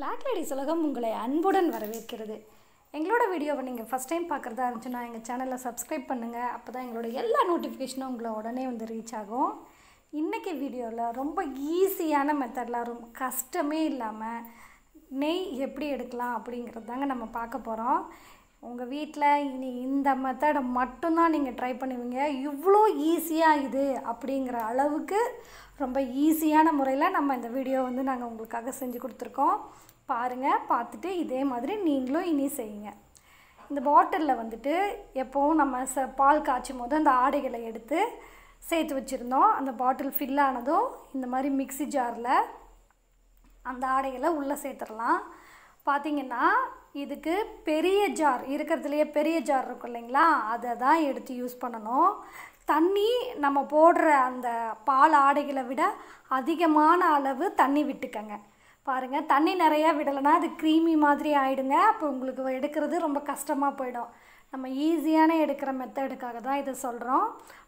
black ladies உலகம் உங்களை அன்புடன் வரவேற்கிறது எங்களோட வீடியோவை நீங்கள் ஃபஸ்ட் டைம் பார்க்குறதா இருந்துச்சுன்னா எங்கள் சேனலை சப்ஸ்கிரைப் பண்ணுங்கள் அப்போ தான் எங்களோட எல்லா நோட்டிஃபிகேஷனும் உங்களை உடனே வந்து ரீச் ஆகும் இன்றைக்கி வீடியோவில் ரொம்ப ஈஸியான மெத்தடில் ரொம்ப கஷ்டமே இல்லாமல் நெய் எப்படி எடுக்கலாம் அப்படிங்கிறது தாங்க நம்ம பார்க்க போகிறோம் உங்கள் வீட்டில் இனி இந்த மெத்தடை மட்டும்தான் நீங்கள் ட்ரை பண்ணுவீங்க இவ்வளோ ஈஸியாக இது அப்படிங்கிற அளவுக்கு ரொம்ப ஈஸியான முறையில் நம்ம இந்த வீடியோ வந்து நாங்கள் உங்களுக்காக செஞ்சு கொடுத்துருக்கோம் பாருங்கள் பார்த்துட்டு இதே மாதிரி நீங்களும் இனி செய்யுங்க இந்த பாட்டிலில் வந்துட்டு எப்போவும் நம்ம ச பால் காய்ச்சும் போது அந்த ஆடைகளை எடுத்து சேர்த்து வச்சுருந்தோம் அந்த பாட்டில் ஃபில் ஆனதும் இந்த மாதிரி மிக்சி ஜாரில் அந்த ஆடைகளை உள்ளே சேர்த்துடலாம் பார்த்திங்கன்னா இதுக்கு பெரிய ஜார் இருக்கிறதுலையே பெரிய ஜார் இருக்கும் இல்லைங்களா அதை தான் எடுத்து யூஸ் பண்ணணும் தண்ணி நம்ம போடுற அந்த பால் ஆடைகளை விட அதிகமான அளவு தண்ணி விட்டுக்கங்க பாருங்கள் தண்ணி நிறையா விடலைன்னா அது க்ரீமி மாதிரி ஆகிடுங்க அப்போ உங்களுக்கு எடுக்கிறது ரொம்ப கஷ்டமாக போயிடும் நம்ம ஈஸியான எடுக்கிற மெத்தடுக்காக தான் இதை சொல்கிறோம்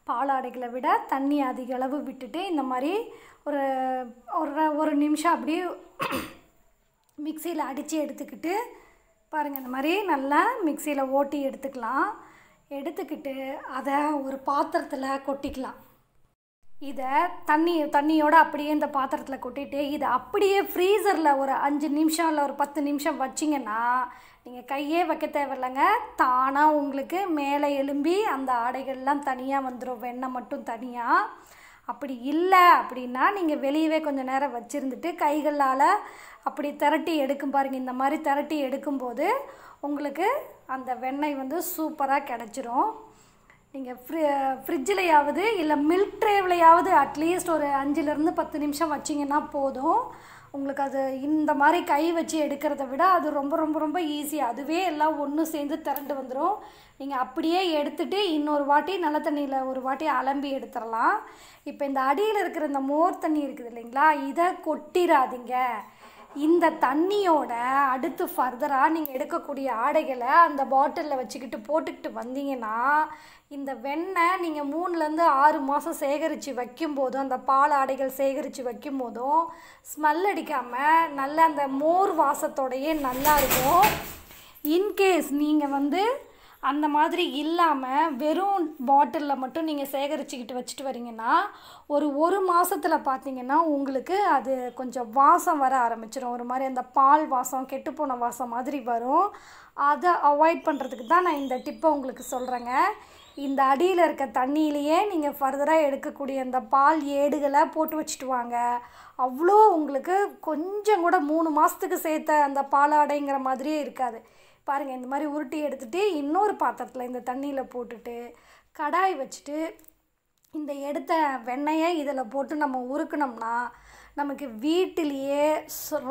பாலாடைகளை விட தண்ணி அதிக அளவு விட்டுட்டு இந்த மாதிரி ஒரு ஒரு ஒரு நிமிஷம் அப்படியே மிக்சியில் அடித்து எடுத்துக்கிட்டு பாருங்கள் இந்த மாதிரி நல்லா மிக்சியில் ஓட்டி எடுத்துக்கலாம் எடுத்துக்கிட்டு அதை ஒரு பாத்திரத்தில் கொட்டிக்கலாம் இதை தண்ணி தண்ணியோடு அப்படியே இந்த பாத்திரத்தில் கொட்டிட்டு இதை அப்படியே ஃப்ரீசரில் ஒரு அஞ்சு நிமிஷம் இல்லை ஒரு பத்து நிமிஷம் வச்சிங்கன்னா நீங்கள் கையே வைக்க தேவையில்லைங்க தானாக உங்களுக்கு மேலே எலும்பி அந்த ஆடைகள்லாம் தனியாக வந்துடும் வெண்ணெய் மட்டும் தனியாக அப்படி இல்லை அப்படின்னா நீங்கள் வெளியவே கொஞ்சம் நேரம் வச்சுருந்துட்டு கைகளால் அப்படி திரட்டி எடுக்கும் பாருங்கள் இந்த மாதிரி திரட்டி எடுக்கும்போது உங்களுக்கு அந்த வெண்ணெய் வந்து சூப்பராக கிடச்சிரும் நீங்கள் ஃப்ரி ஃப்ரிட்ஜிலையாவது இல்லை மில்க் ட்ரேவிலையாவது அட்லீஸ்ட் ஒரு அஞ்சுலேருந்து பத்து நிமிஷம் வச்சிங்கன்னா போதும் உங்களுக்கு அது இந்த மாதிரி கை வச்சு எடுக்கிறத விட அது ரொம்ப ரொம்ப ரொம்ப ஈஸி அதுவே எல்லாம் ஒன்று சேர்ந்து திரண்டு வந்துடும் நீங்கள் அப்படியே எடுத்துகிட்டு இன்னொரு வாட்டி நல்ல தண்ணியில் ஒரு வாட்டி அலம்பி எடுத்துடலாம் இப்போ இந்த அடியில் இருக்கிற இந்த மோர் தண்ணி இருக்குது இல்லைங்களா இதை கொட்டிடாதீங்க இந்த தண்ணியோட அடுத்து ஃபர்தராக நீங்கள் எடுக்கக்கூடிய ஆடைகளை அந்த பாட்டிலில் வச்சுக்கிட்டு போட்டுக்கிட்டு வந்தீங்கன்னா இந்த வெண்ணெய் நீங்கள் மூணுலேருந்து ஆறு மாதம் சேகரித்து வைக்கும்போதும் அந்த பால் ஆடைகள் சேகரித்து வைக்கும்போதும் ஸ்மெல் அடிக்காமல் நல்ல அந்த மோர் வாசத்தோடையே நல்லா இருக்கும் இன்கேஸ் நீங்கள் வந்து அந்த மாதிரி இல்லாமல் வெறும் பாட்டிலில் மட்டும் நீங்கள் சேகரிச்சுக்கிட்டு வச்சுட்டு வரீங்கன்னா ஒரு ஒரு மாதத்தில் பார்த்தீங்கன்னா உங்களுக்கு அது கொஞ்சம் வாசம் வர ஆரம்பிச்சிடும் ஒரு மாதிரி அந்த பால் வாசம் கெட்டுப்போன வாசம் மாதிரி வரும் அதை அவாய்ட் பண்ணுறதுக்கு தான் நான் இந்த டிப்பை உங்களுக்கு சொல்கிறேங்க இந்த அடியில் இருக்க தண்ணியிலையே நீங்கள் ஃபர்தராக எடுக்கக்கூடிய அந்த பால் ஏடுகளை போட்டு வச்சுட்டு வாங்க அவ்வளோ உங்களுக்கு கொஞ்சம் கூட மூணு மாதத்துக்கு சேர்த்த அந்த பாலாடைங்கிற மாதிரியே இருக்காது பாருங்கள் இந்த மாதிரி உருட்டி எடுத்துகிட்டு இன்னொரு பாத்திரத்தில் இந்த தண்ணியில் போட்டுட்டு கடாய் வச்சுட்டு இந்த எடுத்த வெண்ணெயை இதில் போட்டு நம்ம உருக்கணும்னா நமக்கு வீட்டிலேயே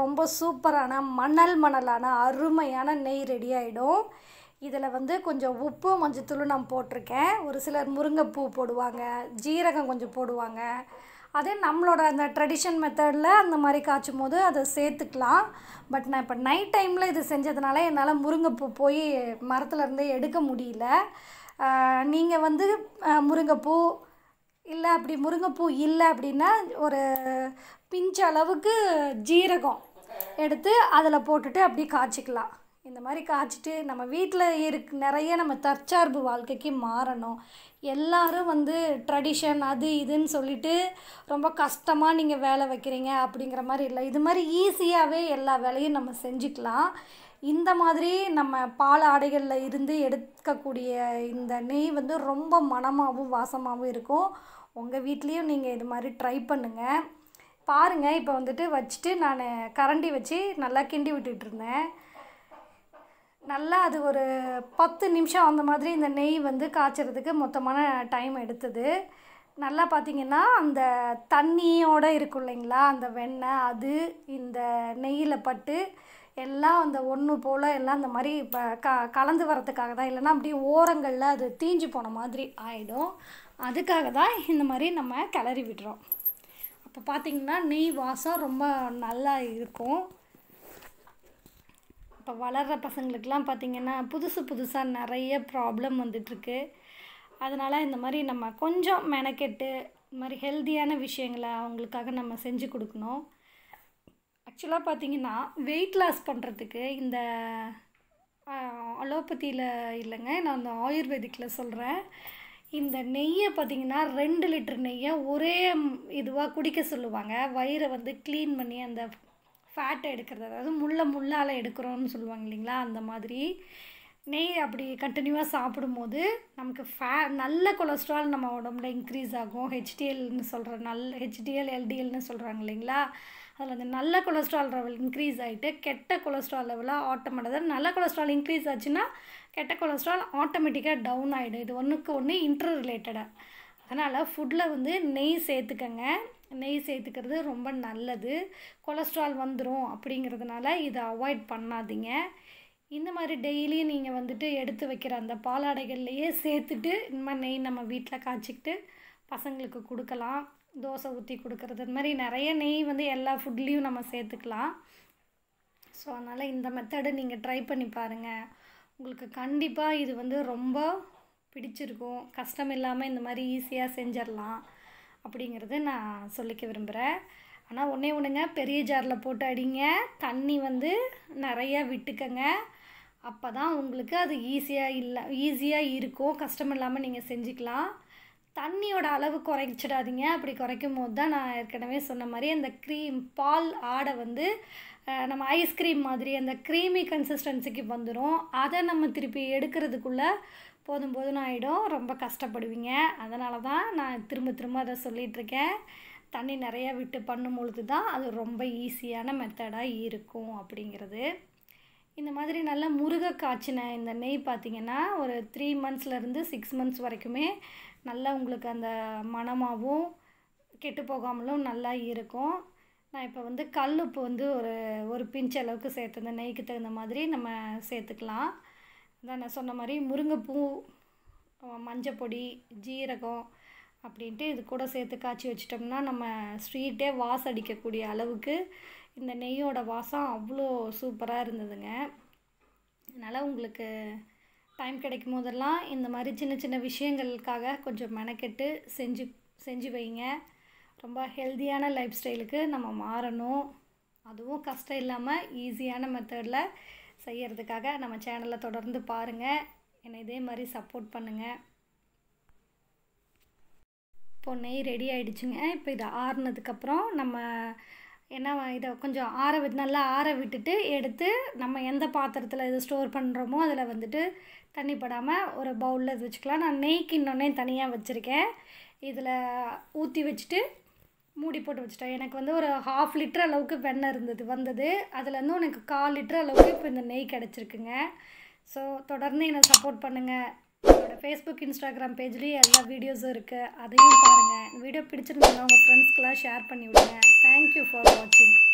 ரொம்ப சூப்பரான மணல் மணலான அருமையான நெய் ரெடி ஆகிடும் இதில் வந்து கொஞ்சம் உப்பு மஞ்சத்தூள் நான் போட்டிருக்கேன் ஒரு சிலர் முருங்கைப்பூ போடுவாங்க ஜீரகம் கொஞ்சம் போடுவாங்க அதே நம்மளோட அந்த ட்ரெடிஷன் மெத்தடில் அந்த மாதிரி காய்ச்சும் போது அதை சேர்த்துக்கலாம் பட் நான் இப்போ நைட் டைமில் இது செஞ்சதுனால என்னால் முருங்கைப்பூ போய் மரத்துலேருந்தே எடுக்க முடியல நீங்கள் வந்து முருங்கைப்பூ இல்லை அப்படி முருங்கைப்பூ இல்லை அப்படின்னா ஒரு பிஞ்ச் அளவுக்கு ஜீரகம் எடுத்து அதில் போட்டுட்டு அப்படி காய்ச்சிக்கலாம் இந்த மாதிரி காய்ச்சிட்டு நம்ம வீட்டில் இருக்கு நிறைய நம்ம தற்சார்பு வாழ்க்கைக்கு மாறணும் எல்லாரும் வந்து ட்ரெடிஷன் அது இதுன்னு சொல்லிட்டு ரொம்ப கஷ்டமாக நீங்கள் வேலை வைக்கிறீங்க அப்படிங்கிற மாதிரி இல்லை இது மாதிரி ஈஸியாகவே எல்லா வேலையும் நம்ம செஞ்சுக்கலாம் இந்த மாதிரி நம்ம பால் ஆடைகளில் இருந்து எடுக்கக்கூடிய இந்த நெய் வந்து ரொம்ப மனமாகவும் வாசமாகவும் இருக்கும் உங்கள் வீட்லேயும் நீங்கள் இது மாதிரி ட்ரை பண்ணுங்கள் பாருங்கள் இப்போ வந்துட்டு வச்சுட்டு நான் கரண்டி வச்சு நல்லா கிண்டி விட்டுட்டு இருந்தேன் நல்லா அது ஒரு பத்து நிமிஷம் அந்த மாதிரி இந்த நெய் வந்து காய்ச்சறதுக்கு மொத்தமான டைம் எடுத்தது நல்லா பார்த்திங்கன்னா அந்த தண்ணியோடு இருக்கும் இல்லைங்களா அந்த வெண்ணெய் அது இந்த நெய்யில் பட்டு எல்லாம் அந்த ஒன்று போல் எல்லாம் அந்த மாதிரி இப்போ க கலந்து வரத்துக்காக தான் இல்லைன்னா அப்படியே ஓரங்களில் அது தீஞ்சு போன மாதிரி ஆகிடும் அதுக்காக தான் இந்த மாதிரி நம்ம கிளறி விடுறோம் அப்போ பார்த்திங்கன்னா நெய் வாசம் ரொம்ப நல்லா இருக்கும் இப்போ வளர்கிற பசங்களுக்கெலாம் பார்த்திங்கன்னா புதுசு புதுசாக நிறைய ப்ராப்ளம் வந்துட்டுருக்கு அதனால் இந்த மாதிரி நம்ம கொஞ்சம் மெனக்கெட்டு இந்த மாதிரி ஹெல்த்தியான விஷயங்களை அவங்களுக்காக நம்ம செஞ்சு கொடுக்கணும் ஆக்சுவலாக பார்த்திங்கன்னா வெயிட் லாஸ் பண்ணுறதுக்கு இந்த அலோபதியில் இல்லைங்க நான் அந்த ஆயுர்வேதிக்கில் சொல்கிறேன் இந்த நெய்யை பார்த்திங்கன்னா ரெண்டு லிட்டர் நெய்யை ஒரே இதுவாக குடிக்க சொல்லுவாங்க வயிறை வந்து க்ளீன் பண்ணி அந்த ஃபேட்டை எடுக்கிறது அதாவது முள்ள முள்ளால் எடுக்கிறோன்னு சொல்லுவாங்க இல்லைங்களா அந்த மாதிரி நெய் அப்படி கண்டினியூவாக சாப்பிடும்போது நமக்கு ஃபே நல்ல கொலஸ்ட்ரால் நம்ம உடம்புல இன்க்ரீஸ் ஆகும் ஹெச்டிஎல்னு சொல்கிற நல் ஹெச்டிஎல் எல்டிஎல்னு சொல்கிறாங்க இல்லைங்களா அதில் அந்த நல்ல கொலஸ்ட்ரால் லெவல் இன்க்ரீஸ் ஆகிட்டு கெட்ட கொலஸ்ட்ரால் லெவலாக ஆட்டோமேட்டிக்காக நல்ல கொலஸ்ட்ரால் இன்க்ரீஸ் ஆச்சுன்னா கெட்ட கொலஸ்ட்ரால் ஆட்டோமேட்டிக்காக டவுன் ஆகிடும் இது ஒன்றுக்கு ஒன்று இன்டர் ரிலேட்டடாக அதனால் ஃபுட்டில் வந்து நெய் சேர்த்துக்கங்க நெய் சேர்த்துக்கிறது ரொம்ப நல்லது கொலஸ்ட்ரால் வந்துடும் அப்படிங்கிறதுனால இதை அவாய்ட் பண்ணாதீங்க இந்த மாதிரி டெய்லியும் நீங்கள் வந்துட்டு எடுத்து வைக்கிற அந்த பாலாடைகள்லையே சேர்த்துட்டு இந்த மாதிரி நெய் நம்ம வீட்டில் காய்ச்சிக்கிட்டு பசங்களுக்கு கொடுக்கலாம் தோசை ஊற்றி கொடுக்கறது இந்த மாதிரி நிறைய நெய் வந்து எல்லா ஃபுட்லேயும் நம்ம சேர்த்துக்கலாம் ஸோ அதனால் இந்த மெத்தடு நீங்கள் ட்ரை பண்ணி பாருங்கள் உங்களுக்கு கண்டிப்பாக இது வந்து ரொம்ப பிடிச்சிருக்கும் கஷ்டம் இல்லாமல் இந்த மாதிரி ஈஸியாக செஞ்சிடலாம் அப்படிங்கிறது நான் சொல்லிக்க விரும்புகிறேன் ஆனால் ஒன்றே ஒன்றுங்க பெரிய ஜாரில் போட்டு அடிங்க தண்ணி வந்து நிறையா விட்டுக்கங்க அப்போ தான் உங்களுக்கு அது ஈஸியாக இல்லை ஈஸியாக இருக்கும் கஷ்டம் இல்லாமல் நீங்கள் செஞ்சுக்கலாம் தண்ணியோட அளவு குறைச்சிடாதீங்க அப்படி குறைக்கும் போது தான் நான் ஏற்கனவே சொன்ன மாதிரி அந்த க்ரீம் பால் ஆடை வந்து நம்ம ஐஸ்கிரீம் மாதிரி அந்த க்ரீமி கன்சிஸ்டன்சிக்கு வந்துடும் அதை நம்ம திருப்பி எடுக்கிறதுக்குள்ளே போதும் போதும் ஆகிடும் ரொம்ப கஷ்டப்படுவீங்க அதனால தான் நான் திரும்ப திரும்ப அதை சொல்லிகிட்ருக்கேன் தண்ணி நிறையா விட்டு பண்ணும் பொழுது தான் அது ரொம்ப ஈஸியான மெத்தடாக இருக்கும் அப்படிங்கிறது இந்த மாதிரி நல்லா முருக காய்ச்சின இந்த நெய் பார்த்திங்கன்னா ஒரு த்ரீ மந்த்ஸ்லேருந்து சிக்ஸ் மந்த்ஸ் வரைக்குமே நல்லா உங்களுக்கு அந்த மனமாகவும் கெட்டு போகாமலும் நல்லா இருக்கும் நான் இப்போ வந்து கல் உப்பு வந்து ஒரு ஒரு பிஞ்ச் அளவுக்கு சேர்த்து அந்த நெய்க்கு தகுந்த மாதிரி நம்ம சேர்த்துக்கலாம் நான் சொன்ன மாதிரி முருங்கைப்பூ மஞ்சப்பொடி ஜீரகம் அப்படின்ட்டு இது கூட சேர்த்து காய்ச்சி வச்சிட்டோம்னா நம்ம ஸ்வீட்டே வாசம் அடிக்கக்கூடிய அளவுக்கு இந்த நெய்யோட வாசம் அவ்வளோ சூப்பராக இருந்ததுங்க அதனால் உங்களுக்கு டைம் கிடைக்கும் போதெல்லாம் இந்த மாதிரி சின்ன சின்ன விஷயங்களுக்காக கொஞ்சம் மெனக்கெட்டு செஞ்சு செஞ்சு வைங்க ரொம்ப ஹெல்த்தியான லைஃப் ஸ்டைலுக்கு நம்ம மாறணும் அதுவும் கஷ்டம் இல்லாமல் ஈஸியான மெத்தடில் செய்கிறதுக்காக நம்ம சேனலை தொடர்ந்து பாருங்கள் என்னை இதே மாதிரி சப்போர்ட் பண்ணுங்கள் இப்போ நெய் ரெடி ஆகிடுச்சுங்க இப்போ இதை ஆறுனதுக்கப்புறம் நம்ம என்ன இதை கொஞ்சம் ஆற வி நல்லா ஆற விட்டுட்டு எடுத்து நம்ம எந்த பாத்திரத்தில் இதை ஸ்டோர் பண்ணுறோமோ அதில் வந்துட்டு தண்ணி படாமல் ஒரு பவுலில் இது வச்சுக்கலாம் நான் நெய்க்கு இன்னொன்னே தனியாக வச்சுருக்கேன் இதில் ஊற்றி வச்சுட்டு மூடி போட்டு வச்சுட்டேன் எனக்கு வந்து ஒரு ஹாஃப் லிட்டர் அளவுக்கு வெண்ணெய் இருந்தது வந்தது அதுலேருந்து உனக்கு கால் லிட்டர் அளவுக்கு இப்போ இந்த நெய் கிடச்சிருக்குங்க ஸோ தொடர்ந்து என்னை சப்போர்ட் பண்ணுங்கள் என்னோடய ஃபேஸ்புக் இன்ஸ்டாகிராம் பேஜ்லேயும் எல்லா வீடியோஸும் இருக்குது அதையும் பாருங்கள் வீடியோ பிடிச்சிருந்தாங்க உங்கள் ஃப்ரெண்ட்ஸ்க்கெலாம் ஷேர் பண்ணி விடுங்க தேங்க்யூ ஃபார் வாட்சிங்